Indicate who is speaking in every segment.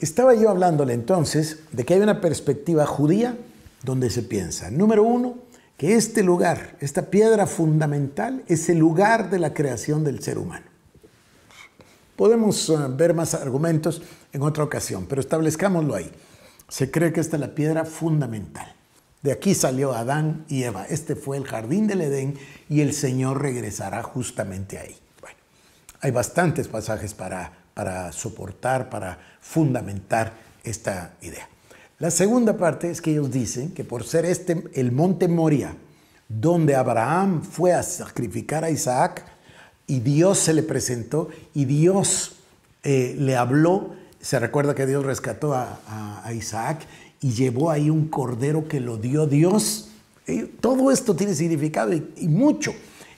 Speaker 1: Estaba yo hablándole entonces de que hay una perspectiva judía donde se piensa, número uno, que este lugar, esta piedra fundamental, es el lugar de la creación del ser humano. Podemos eh, ver más argumentos en otra ocasión, pero establezcámoslo ahí. Se cree que esta es la piedra fundamental. De aquí salió Adán y Eva. Este fue el jardín del Edén y el Señor regresará justamente ahí. Bueno, hay bastantes pasajes para para soportar, para fundamentar esta idea. La segunda parte es que ellos dicen que por ser este el monte Moria, donde Abraham fue a sacrificar a Isaac, y Dios se le presentó, y Dios eh, le habló, se recuerda que Dios rescató a, Isaac y llevó ahí un cordero que lo dio Dios. Eh, todo esto tiene significado y mucho.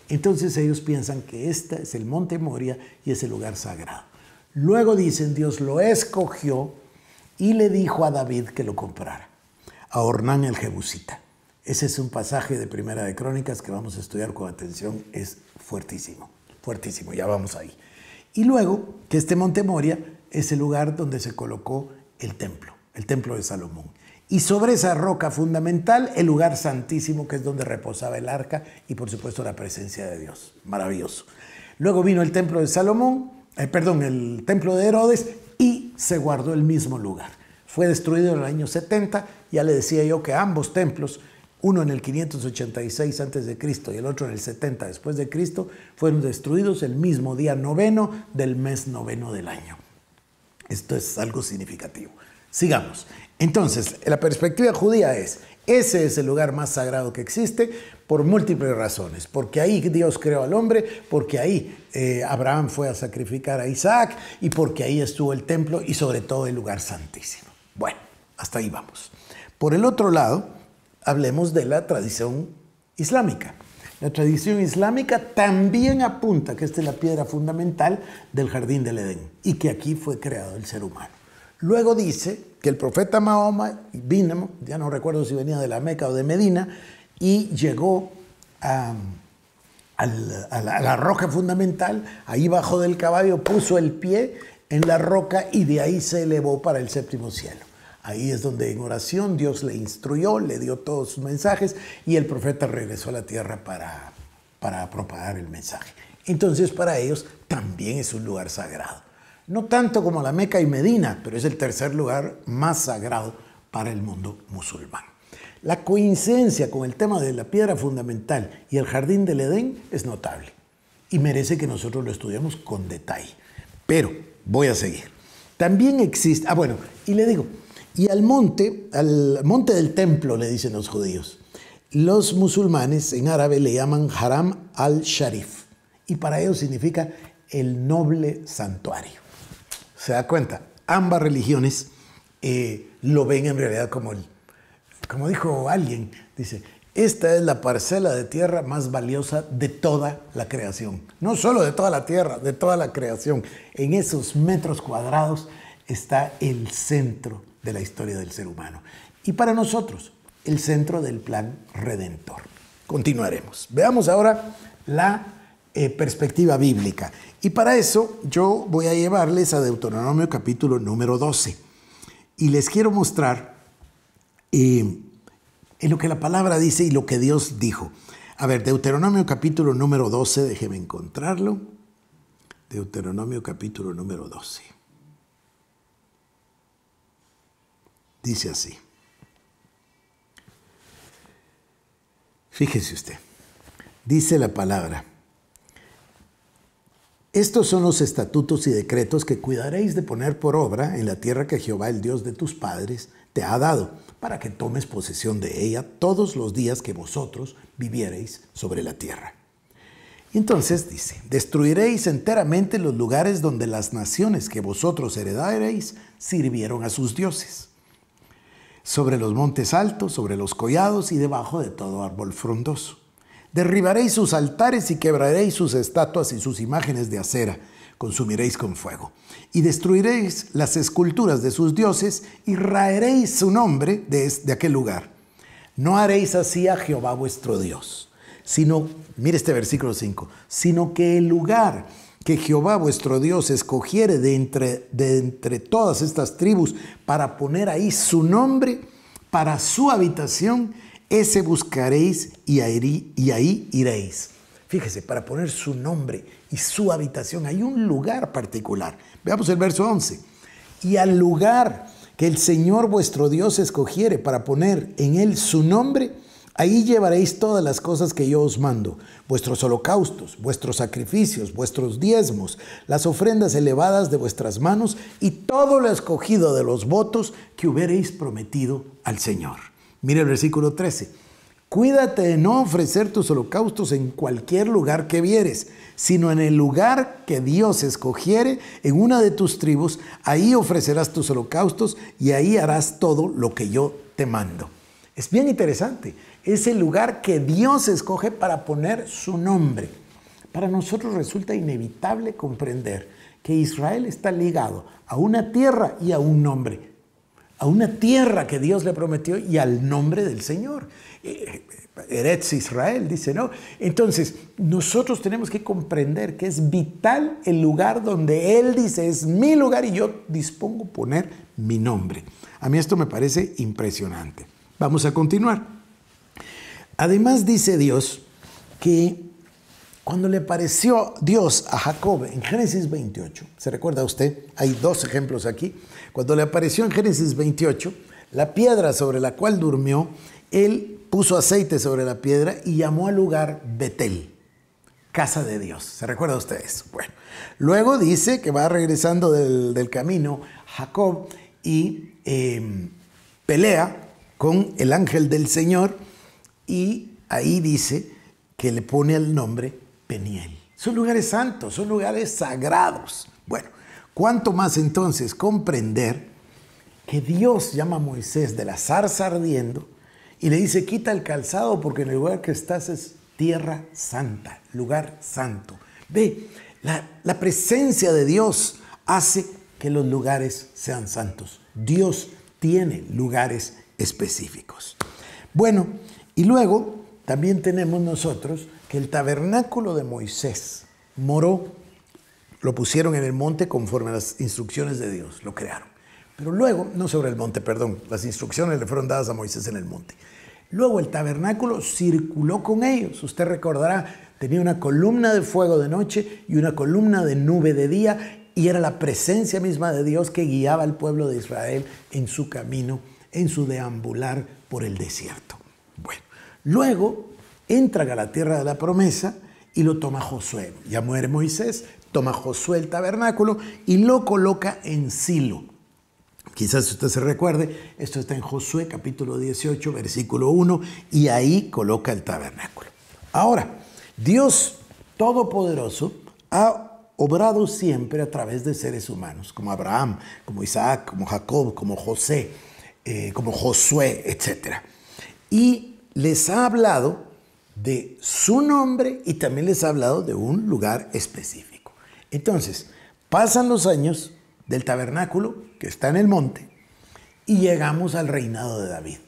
Speaker 1: Entonces ellos piensan que este es el monte Moria y es el lugar sagrado. Luego dicen, Dios lo escogió y le dijo a David que lo comprara, a Ornán el Jebusita. Ese es un pasaje de Primera de Crónicas que vamos a estudiar con atención, es fuertísimo, fuertísimo, ya vamos ahí. Y luego, que este monte Moria es el lugar donde se colocó el templo, el templo de Salomón. Y sobre esa roca fundamental, el lugar santísimo, que es donde reposaba el arca y por supuesto la presencia de Dios. Maravilloso. Luego vino el templo de Salomón, eh, perdón, el templo de Herodes y se guardó el mismo lugar. Fue destruido en el año 70, ya le decía yo que ambos templos, uno en el 586 a.C. y el otro en el 70 después de Cristo, fueron destruidos el mismo día noveno del mes noveno del año. Esto es algo significativo. Sigamos. Entonces, la perspectiva judía es, ese es el lugar más sagrado que existe por múltiples razones, porque ahí Dios creó al hombre, porque ahí eh, Abraham fue a sacrificar a Isaac y porque ahí estuvo el templo y sobre todo el lugar santísimo. Bueno, hasta ahí vamos. Por el otro lado, hablemos de la tradición islámica. La tradición islámica también apunta que esta es la piedra fundamental del jardín del Edén y que aquí fue creado el ser humano. Luego dice que el profeta Mahoma vino, ya no recuerdo si venía de la Meca o de Medina, y llegó a, la, roca fundamental, ahí bajo del caballo, puso el pie en la roca y de ahí se elevó para el séptimo cielo. Ahí es donde en oración Dios le instruyó, le dio todos sus mensajes y el profeta regresó a la tierra para propagar el mensaje. Entonces para ellos también es un lugar sagrado no tanto como la Meca y Medina, pero es el tercer lugar más sagrado para el mundo musulmán. La coincidencia con el tema de la piedra fundamental y el jardín del Edén es notable y merece que nosotros lo estudiemos con detalle. Pero voy a seguir. También existe, ah bueno, y le digo, y al monte, al monte del templo le dicen los judíos. Los musulmanes en árabe le llaman Haram al-Sharif y para ellos significa el noble santuario. Se da cuenta, ambas religiones eh, lo ven en realidad como el, como dijo alguien, dice, esta es la parcela de tierra más valiosa de toda la creación. No solo de toda la tierra, de toda la creación. En esos metros cuadrados está el centro de la historia del ser humano. Y para nosotros, el centro del plan redentor. Continuaremos. Veamos ahora la eh, perspectiva bíblica. Y para eso yo voy a llevarles a Deuteronomio capítulo número 12. Y les quiero mostrar eh, en lo que la palabra dice y lo que Dios dijo. A ver, Deuteronomio capítulo número 12, déjeme encontrarlo. Deuteronomio capítulo número 12. Dice así. Fíjese usted, dice la palabra. Estos son los estatutos y decretos que cuidaréis de poner por obra en la tierra que Jehová, el Dios de tus padres, te ha dado, para que tomes posesión de ella todos los días que vosotros viviereis sobre la tierra. Y entonces dice, destruiréis enteramente los lugares donde las naciones que vosotros heredaréis sirvieron a sus dioses, sobre los montes altos, sobre los collados y debajo de todo árbol frondoso. Derribaréis sus altares y quebraréis sus estatuas y sus imágenes de acera. Consumiréis con fuego. Y destruiréis las esculturas de sus dioses y raeréis su nombre de, aquel lugar. No haréis así a Jehová vuestro Dios, sino, mire este versículo 5, sino que el lugar que Jehová vuestro Dios escogiere de entre, de entre todas estas tribus para poner ahí su nombre para su habitación, ese buscaréis y ahí, iréis. Fíjese, para poner su nombre y su habitación hay un lugar particular. Veamos el verso 11. Y al lugar que el Señor vuestro Dios escogiere para poner en él su nombre, Ahí llevaréis todas las cosas que yo os mando, vuestros holocaustos, vuestros sacrificios, vuestros diezmos, las ofrendas elevadas de vuestras manos y todo lo escogido de los votos que hubiereis prometido al Señor. Mira el versículo 13. Cuídate de no ofrecer tus holocaustos en cualquier lugar que vieres, sino en el lugar que Dios escogiere en una de tus tribus, ahí ofrecerás tus holocaustos y ahí harás todo lo que yo te mando. Es bien interesante, es el lugar que Dios escoge para poner su nombre. Para nosotros resulta inevitable comprender que Israel está ligado a una tierra y a un nombre, a una tierra que Dios le prometió y al nombre del Señor. Eh, Eretz Israel, dice, ¿no? Entonces, nosotros tenemos que comprender que es vital el lugar donde Él dice, es mi lugar y yo dispongo poner mi nombre. A mí esto me parece impresionante. Vamos a continuar. Además dice Dios que cuando le apareció Dios a Jacob en Génesis 28, ¿se recuerda usted? Hay dos ejemplos aquí. Cuando le apareció en Génesis 28, la piedra sobre la cual durmió, él puso aceite sobre la piedra y llamó al lugar Betel, casa de Dios. ¿Se recuerda usted eso? Bueno, luego dice que va regresando del, camino Jacob y em, pelea con el ángel del Señor y ahí dice que le pone el nombre son lugares santos, son lugares sagrados. Bueno, ¿cuánto más entonces comprender que Dios llama a Moisés de la zarza ardiendo y le dice, quita el calzado porque en el lugar que estás es tierra santa, lugar santo. Ve, la, la presencia de Dios hace que los lugares sean santos. Dios tiene lugares específicos. Bueno, y luego también tenemos nosotros el tabernáculo de Moisés moró, lo pusieron en el monte conforme a las instrucciones de Dios, lo crearon. Pero luego, no sobre el monte, perdón, las instrucciones le fueron dadas a Moisés en el monte. Luego el tabernáculo circuló con ellos. Usted recordará, tenía una columna de fuego de noche y una columna de nube de día y era la presencia misma de Dios que guiaba al pueblo de Israel en su camino, en su deambular por el desierto. Bueno, luego entran a la tierra de la promesa y lo toma Josué. Ya muere Moisés, toma Josué el tabernáculo y lo coloca en Silo. Quizás usted se recuerde, esto está en Josué capítulo 18, versículo 1, y ahí coloca el tabernáculo. Ahora, Dios Todopoderoso ha obrado siempre a través de seres humanos, como Abraham, como Isaac, como Jacob, como José, eh, como Josué, etc. Y les ha hablado de su nombre y también les ha hablado de un lugar específico. Entonces, pasan los años del tabernáculo que está en el monte y llegamos al reinado de David.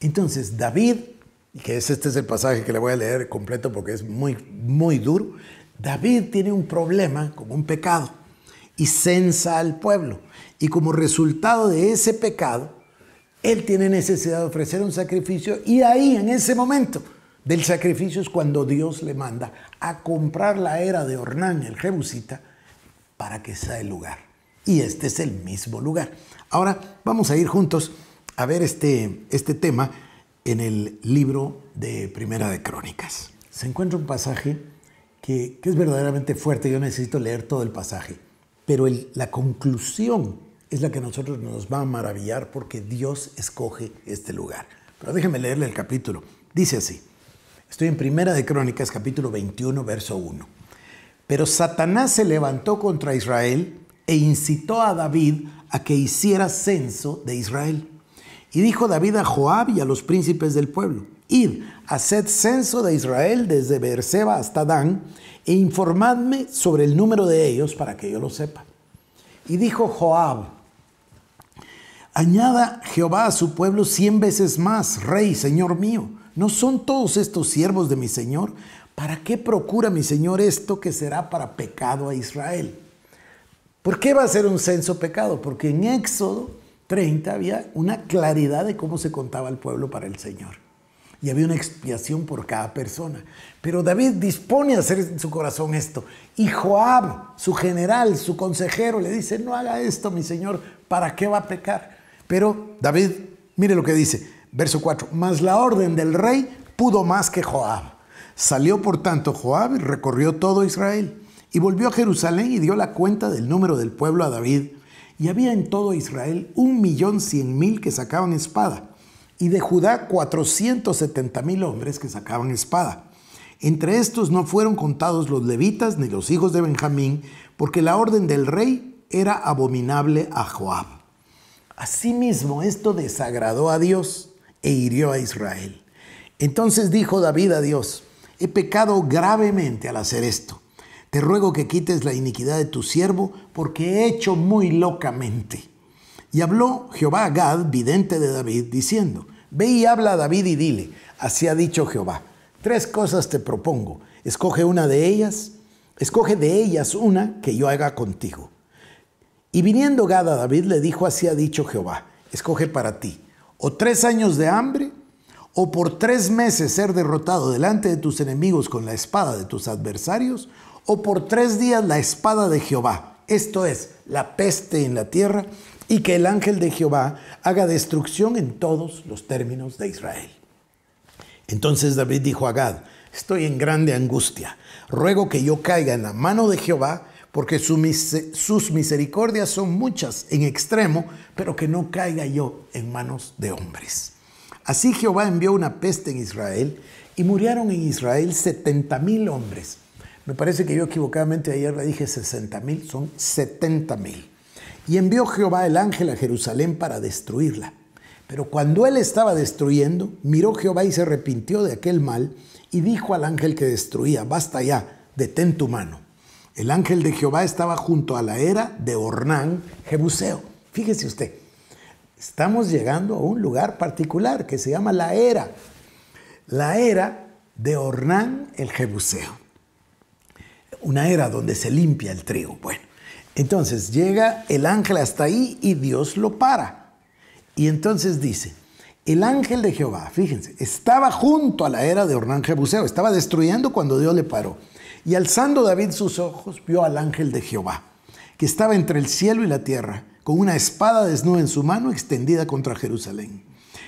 Speaker 1: Entonces, David, que es, este es el pasaje que le voy a leer completo porque es muy, muy duro, David tiene un problema como un pecado y censa al pueblo. Y como resultado de ese pecado, él tiene necesidad de ofrecer un sacrificio y ahí, en ese momento, del sacrificio es cuando Dios le manda a comprar la era de hornán el jebusita, para que sea el lugar. Y este es el mismo lugar. Ahora vamos a ir juntos a ver este, este tema en el libro de Primera de Crónicas. Se encuentra un pasaje que, es verdaderamente fuerte, yo necesito leer todo el pasaje, pero la conclusión es la que a nosotros nos va a maravillar porque Dios escoge este lugar. Pero déjenme leerle el capítulo. Dice así, Estoy en Primera de Crónicas, capítulo 21, verso 1. Pero Satanás se levantó contra Israel e incitó a David a que hiciera censo de Israel. Y dijo David a Joab y a los príncipes del pueblo, Id, haced censo de Israel desde Beerseba hasta Dan, e informadme sobre el número de ellos para que yo lo sepa. Y dijo Joab, añada Jehová a su pueblo cien veces más, rey, señor mío, ¿No son todos estos siervos de mi Señor? ¿Para qué procura mi Señor esto que será para pecado a Israel? ¿Por qué va a ser un censo pecado? Porque en Éxodo 30 había una claridad de cómo se contaba el pueblo para el Señor. Y había una expiación por cada persona. Pero David dispone a hacer en su corazón esto. Y Joab, su general, su consejero, le dice, no haga esto, mi Señor, ¿para qué va a pecar? Pero David, mire lo que dice, Verso 4. Mas la orden del rey pudo más que Joab. Salió por tanto Joab y recorrió todo Israel. Y volvió a Jerusalén y dio la cuenta del número del pueblo a David. Y había en todo Israel un millón cien mil que sacaban espada. Y de Judá cuatrocientos setenta mil hombres que sacaban espada. Entre estos no fueron contados los levitas ni los hijos de Benjamín, porque la orden del rey era abominable a Joab. Asimismo, esto desagradó a Dios e hirió a Israel. Entonces dijo David a Dios, he pecado gravemente al hacer esto. Te ruego que quites la iniquidad de tu siervo, porque he hecho muy locamente. Y habló Jehová a Gad, vidente de David, diciendo, Ve y habla a David y dile, así ha dicho Jehová, tres cosas te propongo, escoge una de ellas, escoge de ellas una que yo haga contigo. Y viniendo Gad a David le dijo, así ha dicho Jehová, escoge para ti o tres años de hambre, o por tres meses ser derrotado delante de tus enemigos con la espada de tus adversarios, o por tres días la espada de Jehová, esto es, la peste en la tierra, y que el ángel de Jehová haga destrucción en todos los términos de Israel. Entonces David dijo a Gad, estoy en grande angustia, ruego que yo caiga en la mano de Jehová porque sus misericordias son muchas en extremo, pero que no caiga yo en manos de hombres. Así Jehová envió una peste en Israel y murieron en Israel 70 mil hombres. Me parece que yo equivocadamente ayer le dije 60 mil, son 70 mil. Y envió Jehová el ángel a Jerusalén para destruirla. Pero cuando él estaba destruyendo, miró Jehová y se arrepintió de aquel mal y dijo al ángel que destruía, basta ya, detén tu mano. El ángel de Jehová estaba junto a la era de Ornán, Jebuseo. Fíjese usted, estamos llegando a un lugar particular que se llama la era. La era de Ornán, el Jebuseo. Una era donde se limpia el trigo. Bueno, entonces llega el ángel hasta ahí y Dios lo para. Y entonces dice, el ángel de Jehová, fíjense, estaba junto a la era de Ornán Jebuseo, estaba destruyendo cuando Dios le paró. Y alzando David sus ojos, vio al ángel de Jehová, que estaba entre el cielo y la tierra, con una espada desnuda en su mano extendida contra Jerusalén.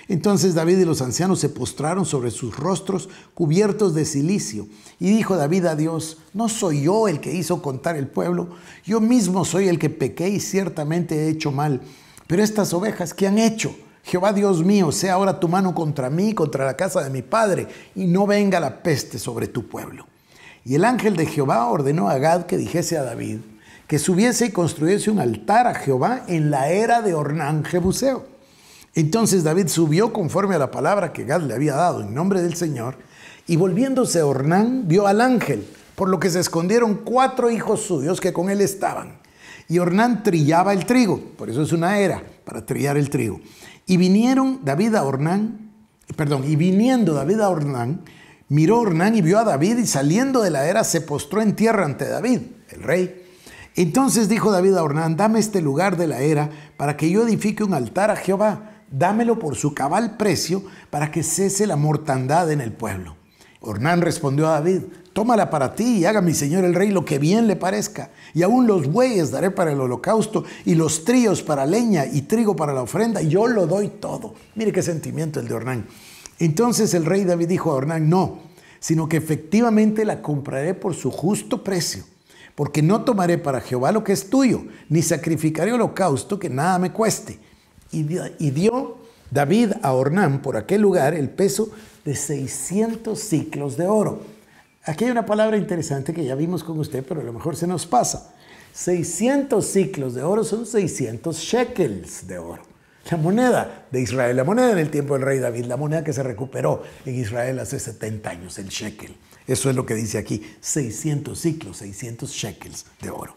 Speaker 1: Entonces David y los ancianos se postraron sobre sus rostros cubiertos de silicio. Y dijo David a Dios, no soy yo el que hizo contar el pueblo, yo mismo soy el que pequé y ciertamente he hecho mal. Pero estas ovejas, ¿qué han hecho? Jehová Dios mío, sea ahora tu mano contra mí, contra la casa de mi padre, y no venga la peste sobre tu pueblo. Y el ángel de Jehová ordenó a Gad que dijese a David que subiese y construyese un altar a Jehová en la era de Ornán Jebuseo. Entonces David subió conforme a la palabra que Gad le había dado en nombre del Señor, y volviéndose a Ornán vio al ángel, por lo que se escondieron cuatro hijos suyos que con él estaban. Y Ornán trillaba el trigo, por eso es una era, para trillar el trigo. Y vinieron David a Ornán, perdón, y viniendo David a Ornán, Miró Ornán y vio a David y saliendo de la era se postró en tierra ante David, el rey. Entonces dijo David a Ornán, dame este lugar de la era para que yo edifique un altar a Jehová, dámelo por su cabal precio para que cese la mortandad en el pueblo. Ornán respondió a David, tómala para ti y haga mi señor el rey lo que bien le parezca, y aún los bueyes daré para el holocausto, y los tríos para leña, y trigo para la ofrenda, y yo lo doy todo. Mire qué sentimiento el de Ornán. Entonces el rey David dijo a Ornán, no, sino que efectivamente la compraré por su justo precio, porque no tomaré para Jehová lo que es tuyo, ni sacrificaré holocausto que nada me cueste. Y, y dio David a Ornán por aquel lugar el peso de 600 ciclos de oro. Aquí hay una palabra interesante que ya vimos con usted, pero a lo mejor se nos pasa. 600 ciclos de oro son 600 shekels de oro la moneda de Israel, la moneda en el tiempo del rey David, la moneda que se recuperó en Israel hace 70 años, el shekel. Eso es lo que dice aquí, 600 ciclos, 600 shekels de oro.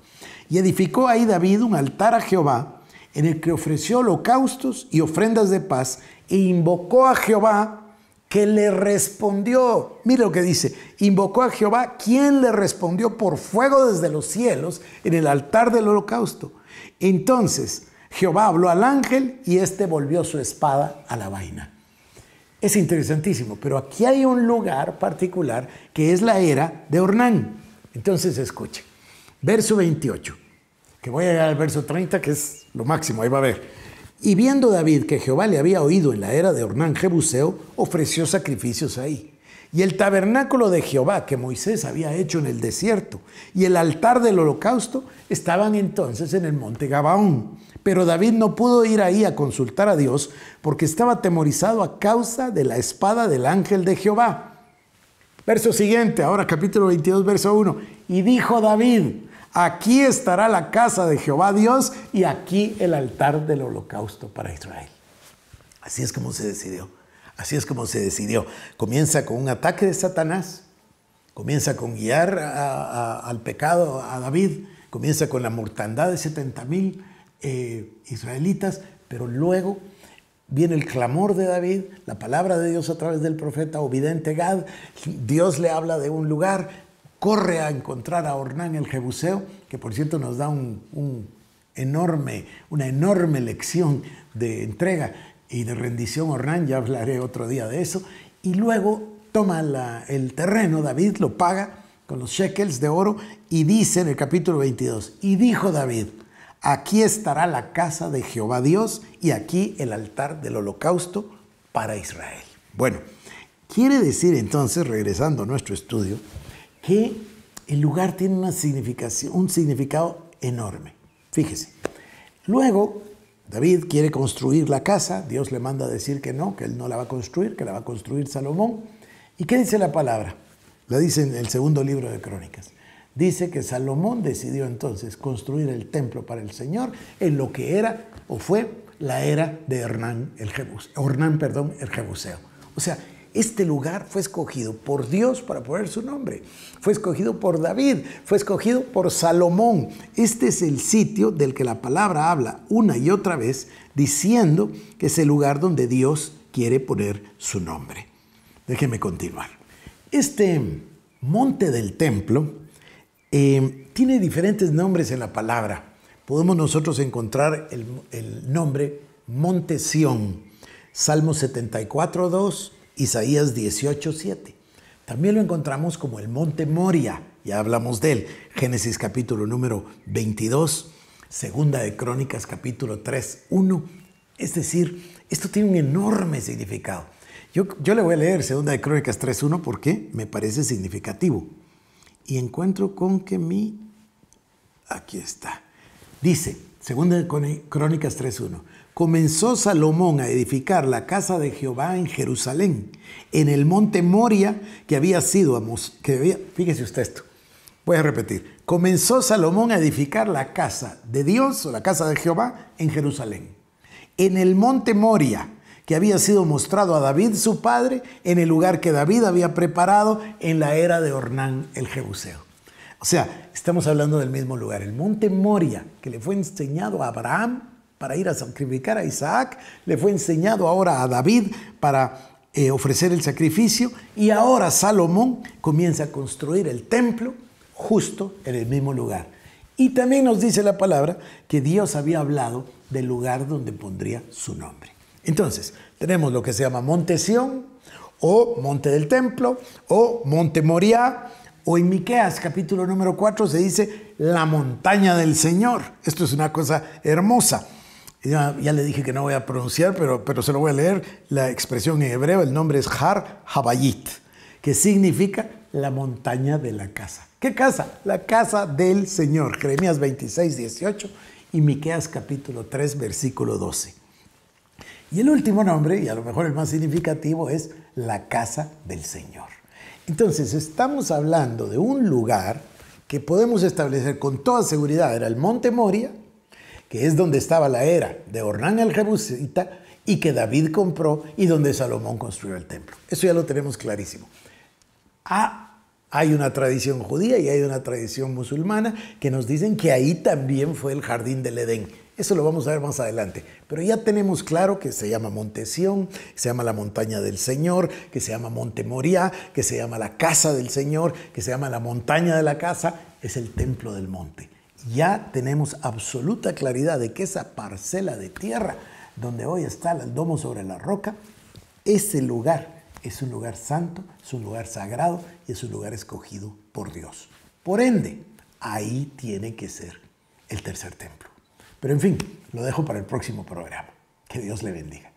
Speaker 1: Y edificó ahí David un altar a Jehová en el que ofreció holocaustos y ofrendas de paz e invocó a Jehová que le respondió. Mira lo que dice, invocó a Jehová quien le respondió por fuego desde los cielos en el altar del holocausto. Entonces, Jehová habló al ángel y éste volvió su espada a la vaina. Es interesantísimo, pero aquí hay un lugar particular que es la era de Ornán. Entonces escuche, verso 28, que voy a llegar al verso 30, que es lo máximo, ahí va a ver. Y viendo David que Jehová le había oído en la era de Ornán Jebuseo, ofreció sacrificios ahí y el tabernáculo de Jehová que Moisés había hecho en el desierto y el altar del holocausto estaban entonces en el monte Gabaón. Pero David no pudo ir ahí a consultar a Dios porque estaba atemorizado a causa de la espada del ángel de Jehová. Verso siguiente, ahora capítulo 22, verso 1. Y dijo David, aquí estará la casa de Jehová Dios y aquí el altar del holocausto para Israel. Así es como se decidió. Así es como se decidió. Comienza con un ataque de Satanás, comienza con guiar al pecado a David, comienza con la mortandad de 70.000 mil eh, israelitas, pero luego viene el clamor de David, la palabra de Dios a través del profeta Ovidente Gad, Dios le habla de un lugar, corre a encontrar a Ornán el Jebuseo, que por cierto nos da un enorme, una enorme lección de entrega y de rendición Ornán, ya hablaré otro día de eso, y luego toma el terreno, David lo paga con los shekels de oro y dice en el capítulo 22, y dijo David, aquí estará la casa de Jehová Dios y aquí el altar del holocausto para Israel. Bueno, quiere decir entonces, regresando a nuestro estudio, que el lugar tiene una significación, un significado enorme. Fíjese. Luego, David quiere construir la casa, Dios le manda a decir que no, que él no la va a construir, que la va a construir Salomón. ¿Y qué dice la palabra? La dice en el segundo libro de Crónicas. Dice que Salomón decidió entonces construir el templo para el Señor en lo que era o fue la era de Hernán el Jebuseo, Hernán, perdón, el Jebuseo. O sea, este lugar fue escogido por Dios para poner su nombre. Fue escogido por David, fue escogido por Salomón. Este es el sitio del que la palabra habla una y otra vez diciendo que es el lugar donde Dios quiere poner su nombre. Déjeme continuar. Este monte del templo eh, tiene diferentes nombres en la palabra. Podemos nosotros encontrar el, el nombre Monte Sión. Salmo 74, 2, Isaías 18, 7. También lo encontramos como el monte Moria, ya hablamos de él, Génesis capítulo número 22, segunda de Crónicas capítulo 3, 1. Es decir, esto tiene un enorme significado. Yo, le voy a leer segunda de Crónicas 3, 1 porque me parece significativo. Y encuentro con que mi... Aquí está. Dice, segunda de Crónicas 3, 1 comenzó Salomón a edificar la casa de Jehová en Jerusalén, en el monte Moria que había sido, que fíjese usted esto, voy a repetir, comenzó Salomón a edificar la casa de Dios o la casa de Jehová en Jerusalén, en el monte Moria que había sido mostrado a David su padre en el lugar que David había preparado en la era de Ornán el Jebuseo. O sea, estamos hablando del mismo lugar, el monte Moria, que le fue enseñado a Abraham para ir a sacrificar a Isaac, le fue enseñado ahora a David para eh, ofrecer el sacrificio y ahora Salomón comienza a construir el templo justo en el mismo lugar. Y también nos dice la palabra que Dios había hablado del lugar donde pondría su nombre. Entonces, tenemos lo que se llama Monte Sión, o Monte del Templo, o Monte Moriah, o en Miqueas capítulo número 4 se dice la montaña del Señor. Esto es una cosa hermosa. Ya, le dije que no voy a pronunciar, pero, pero se lo voy a leer. La expresión en hebreo, el nombre es Har Habayit, que significa la montaña de la casa. ¿Qué casa? La casa del Señor. Jeremías 26, 18 y Miqueas capítulo 3, versículo 12. Y el último nombre, y a lo mejor el más significativo, es la casa del Señor. Entonces, estamos hablando de un lugar que podemos establecer con toda seguridad, era el Monte Moria, que es donde estaba la era de Ornán el Jebusita y que David compró y donde Salomón construyó el templo. Eso ya lo tenemos clarísimo. Ah, hay una tradición judía y hay una tradición musulmana que nos dicen que ahí también fue el jardín del Edén. Eso lo vamos a ver más adelante. Pero ya tenemos claro que se llama Monte Sión, se llama la montaña del Señor, que se llama Monte Moría, que se llama la casa del Señor, que se llama la montaña de la casa. Es el templo del monte ya tenemos absoluta claridad de que esa parcela de tierra donde hoy está el domo sobre la roca, ese lugar es un lugar santo, es un lugar sagrado y es un lugar escogido por Dios. Por ende, ahí tiene que ser el tercer templo. Pero en fin, lo dejo para el próximo programa. Que Dios le bendiga.